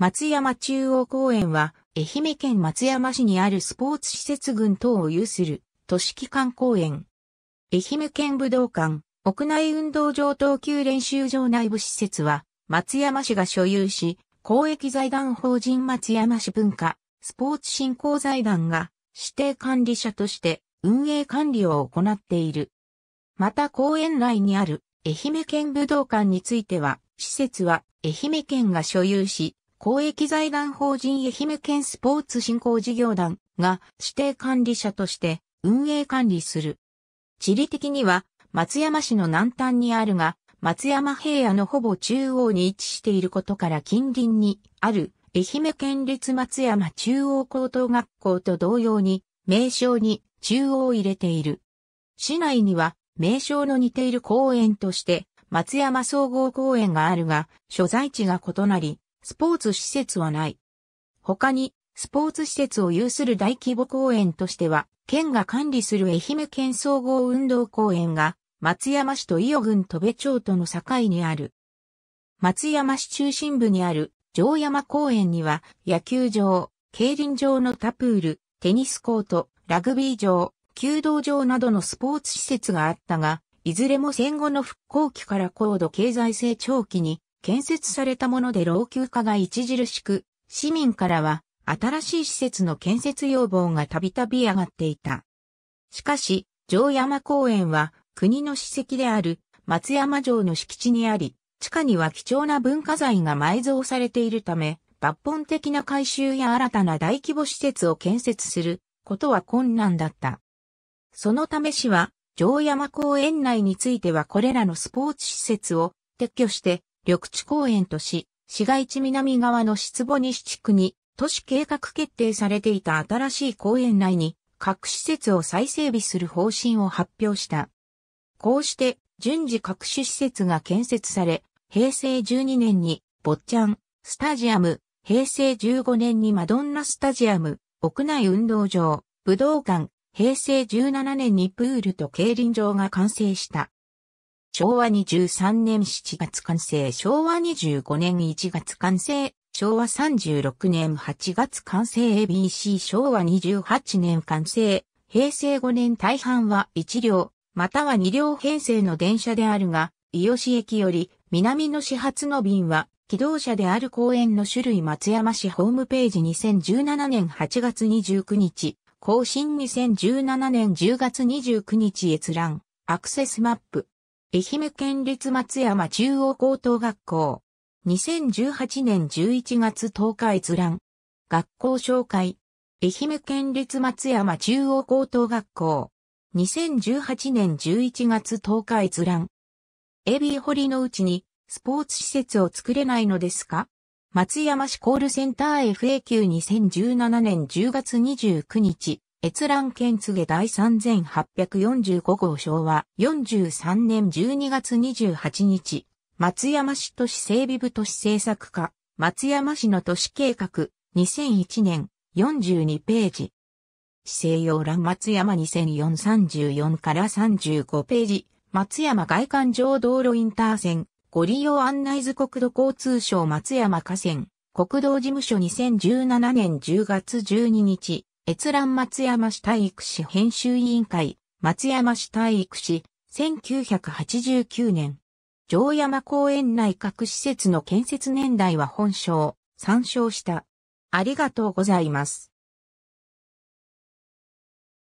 松山中央公園は、愛媛県松山市にあるスポーツ施設群等を有する都市機関公園。愛媛県武道館、屋内運動場等級練習場内部施設は、松山市が所有し、公益財団法人松山市文化、スポーツ振興財団が指定管理者として運営管理を行っている。また公園内にある愛媛県武道館については、施設は愛媛県が所有し、公益財団法人愛媛県スポーツ振興事業団が指定管理者として運営管理する。地理的には松山市の南端にあるが、松山平野のほぼ中央に位置していることから近隣にある愛媛県立松山中央高等学校と同様に名称に中央を入れている。市内には名称の似ている公園として松山総合公園があるが所在地が異なりスポーツ施設はない。他に、スポーツ施設を有する大規模公園としては、県が管理する愛媛県総合運動公園が、松山市と伊予郡戸部町との境にある。松山市中心部にある城山公園には、野球場、競輪場のタプール、テニスコート、ラグビー場、弓道場などのスポーツ施設があったが、いずれも戦後の復興期から高度経済成長期に建設されたもので老朽化が著しく、市民からは新しい施設の建設要望がたびたび上がっていた。しかし、城山公園は国の史跡である松山城の敷地にあり、地下には貴重な文化財が埋蔵されているため、抜本的な改修や新たな大規模施設を建設することは困難だった。そのため市は、城山公園内についてはこれらのスポーツ施設を撤去して緑地公園とし、市街地南側の失母西地区に、都市計画決定されていた新しい公園内に、各施設を再整備する方針を発表した。こうして、順次各種施設が建設され、平成12年に、坊ちゃん、スタジアム、平成15年にマドンナスタジアム、屋内運動場、武道館、平成17年にプールと競輪場が完成した。昭和23年7月完成、昭和25年1月完成、昭和36年8月完成 ABC 昭和28年完成、平成5年大半は1両、または2両編成の電車であるが、伊予市駅より南の始発の便は、機動車である公園の種類松山市ホームページ2017年8月29日、更新2017年10月29日閲覧、アクセスマップ。愛媛県立松山中央高等学校。2018年11月10日閲覧。学校紹介。愛媛県立松山中央高等学校。2018年11月10日閲覧。エビ掘りのうちにスポーツ施設を作れないのですか松山市コールセンター FAQ2017 年10月29日。閲覧県告第3845号昭和43年12月28日、松山市都市整備部都市政策課、松山市の都市計画、2001年、42ページ。政要欄松山2434から35ページ。松山外環上道路インター線。ご利用案内図国土交通省松山河川。国道事務所2017年10月12日。閲覧松山市体育市編集委員会、松山市体育市、1989年。城山公園内各施設の建設年代は本省、参照した。ありがとうございます。